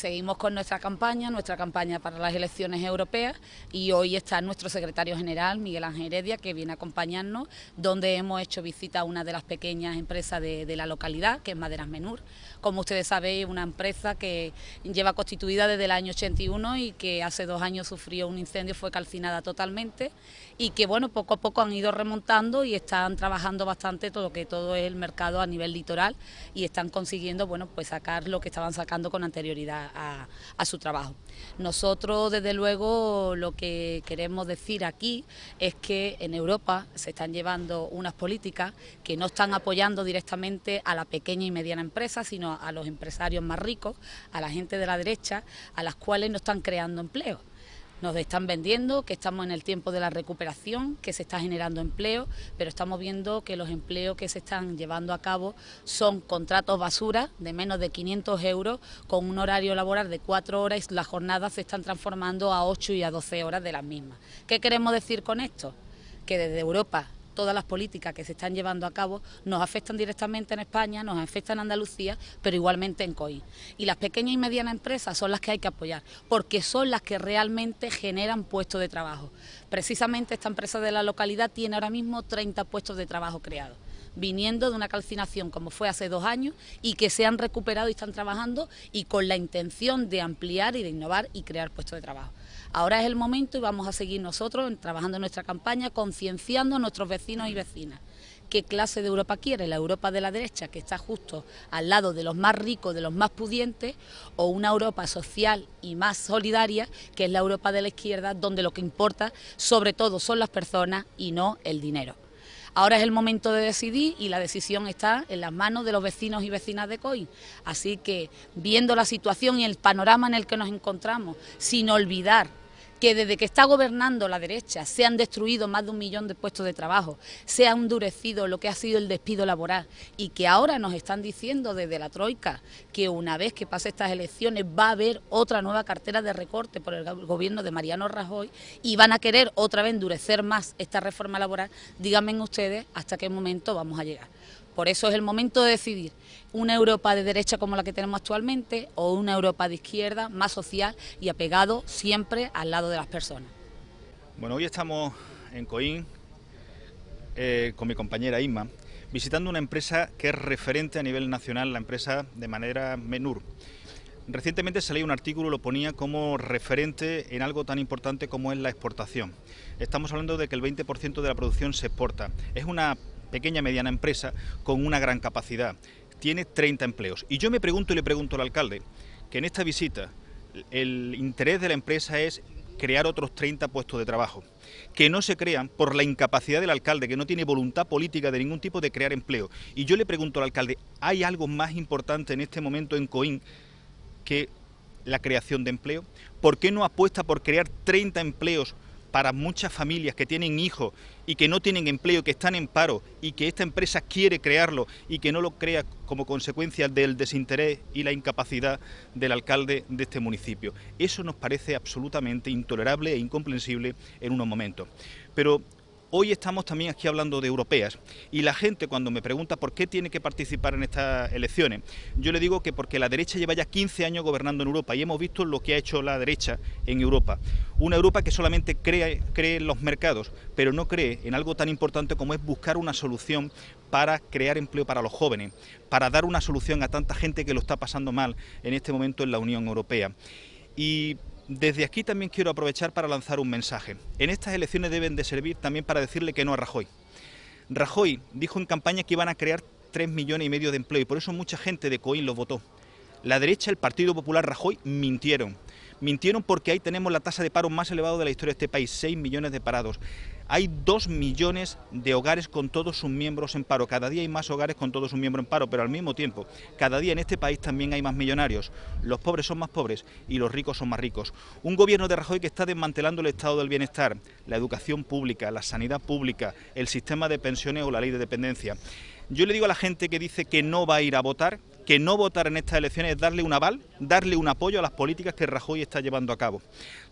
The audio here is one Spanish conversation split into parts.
seguimos con nuestra campaña, nuestra campaña para las elecciones europeas y hoy está nuestro secretario general, Miguel Ángel Heredia, que viene a acompañarnos, donde hemos hecho visita a una de las pequeñas empresas de, la localidad, que es Maderas Menur. Como ustedes es una empresa que lleva constituida desde el año 81 y que hace dos años sufrió un incendio, fue calcinada totalmente y que bueno, poco a poco han ido remontando y están trabajando bastante todo lo que todo es el mercado a nivel litoral y están consiguiendo bueno, pues sacar lo que estaban sacando con anterioridad a, su trabajo. Nosotros, desde luego, lo que queremos decir aquí es que en Europa se están llevando unas políticas que no están apoyando directamente a la pequeña y mediana empresa, sino a los empresarios más ricos, a la gente de la derecha, a las cuales no están creando empleo nos están vendiendo, que estamos en el tiempo de la recuperación, que se está generando empleo, pero estamos viendo que los empleos que se están llevando a cabo son contratos basura de menos de 500 euros con un horario laboral de cuatro horas, y las jornadas se están transformando a 8 y a 12 horas de las mismas. ¿Qué queremos decir con esto? Que desde Europa todas las políticas que se están llevando a cabo nos afectan directamente en España, nos afectan en Andalucía, pero igualmente en COI. Y las pequeñas y medianas empresas son las que hay que apoyar, porque son las que realmente generan puestos de trabajo. Precisamente esta empresa de la localidad tiene ahora mismo 30 puestos de trabajo creados viniendo de una calcinación como fue hace dos años y que se han recuperado y están trabajando y con la intención de ampliar y de innovar y crear puestos de trabajo. Ahora es el momento y vamos a seguir nosotros trabajando en nuestra campaña, concienciando a nuestros vecinos y vecinas qué clase de Europa quiere, la Europa de la derecha, que está justo al lado de los más ricos, de los más pudientes, o una Europa social y más solidaria, que es la Europa de la izquierda, donde lo que importa sobre todo son las personas y no el dinero. Ahora es el momento de decidir y la decisión está en las manos de los vecinos y vecinas de COI. Así que viendo la situación y el panorama en el que nos encontramos, sin olvidar que desde que está gobernando la derecha se han destruido más de un millón de puestos de trabajo, se ha endurecido lo que ha sido el despido laboral y que ahora nos están diciendo desde la Troika que una vez que pase estas elecciones va a haber otra nueva cartera de recorte por el gobierno de Mariano Rajoy y van a querer otra vez endurecer más esta reforma laboral, díganme ustedes hasta qué momento vamos a llegar. Por eso es el momento de decidir una Europa de derecha como la que tenemos actualmente o una Europa de izquierda más social y apegado siempre al lado de las personas. Bueno, hoy estamos en Coín eh, con mi compañera Inma visitando una empresa que es referente a nivel nacional, la empresa de manera Menur. Recientemente salió un artículo, lo ponía como referente en algo tan importante como es la exportación. Estamos hablando de que el 20% de la producción se exporta. Es una pequeña mediana empresa con una gran capacidad. Tiene 30 empleos. Y yo me pregunto y le pregunto al alcalde que en esta visita el interés de la empresa es crear otros 30 puestos de trabajo, que no se crean por la incapacidad del alcalde, que no tiene voluntad política de ningún tipo de crear empleo. Y yo le pregunto al alcalde, ¿hay algo más importante en este momento en Coín que la creación de empleo? ¿Por qué no apuesta por crear 30 empleos para muchas familias que tienen hijos y que no tienen empleo, que están en paro y que esta empresa quiere crearlo y que no lo crea como consecuencia del desinterés y la incapacidad del alcalde de este municipio. Eso nos parece absolutamente intolerable e incomprensible en unos momentos. Pero Hoy estamos también aquí hablando de europeas y la gente cuando me pregunta por qué tiene que participar en estas elecciones, yo le digo que porque la derecha lleva ya 15 años gobernando en Europa y hemos visto lo que ha hecho la derecha en Europa. Una Europa que solamente cree, en los mercados, pero no cree en algo tan importante como es buscar una solución para crear empleo para los jóvenes, para dar una solución a tanta gente que lo está pasando mal en este momento en la Unión Europea. Y desde aquí también quiero aprovechar para lanzar un mensaje. En estas elecciones deben de servir también para decirle que no a Rajoy. Rajoy dijo en campaña que iban a crear 3 millones y medio de empleo y por eso mucha gente de Coín lo votó. La derecha, el Partido Popular Rajoy mintieron. Mintieron porque ahí tenemos la tasa de paro más elevada de la historia de este país, 6 millones de parados. Hay 2 millones de hogares con todos sus miembros en paro. Cada día hay más hogares con todos sus miembros en paro, pero al mismo tiempo, cada día en este país también hay más millonarios. Los pobres son más pobres y los ricos son más ricos. Un gobierno de Rajoy que está desmantelando el estado del bienestar, la educación pública, la sanidad pública, el sistema de pensiones o la ley de dependencia. Yo le digo a la gente que dice que no va a ir a votar que no votar en estas elecciones es darle un aval, darle un apoyo a las políticas que Rajoy está llevando a cabo.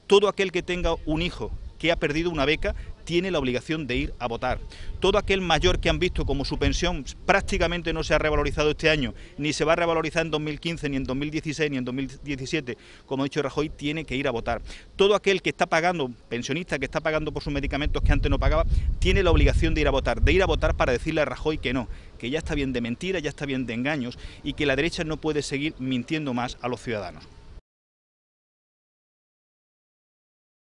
Todo aquel que tenga un hijo que ha perdido una beca tiene la obligación de ir a votar. Todo aquel mayor que han visto como su pensión prácticamente no se ha revalorizado este año, ni se va a revalorizar en 2015, ni en 2016, ni en 2017, como ha dicho Rajoy, tiene que ir a votar. Todo aquel que está pagando, pensionista que está pagando por sus medicamentos que antes no pagaba, tiene la obligación de ir a votar, de ir a votar para decirle a Rajoy que no, que ya está bien de mentiras, ya está bien de engaños y que la derecha no puede seguir mintiendo más a los ciudadanos.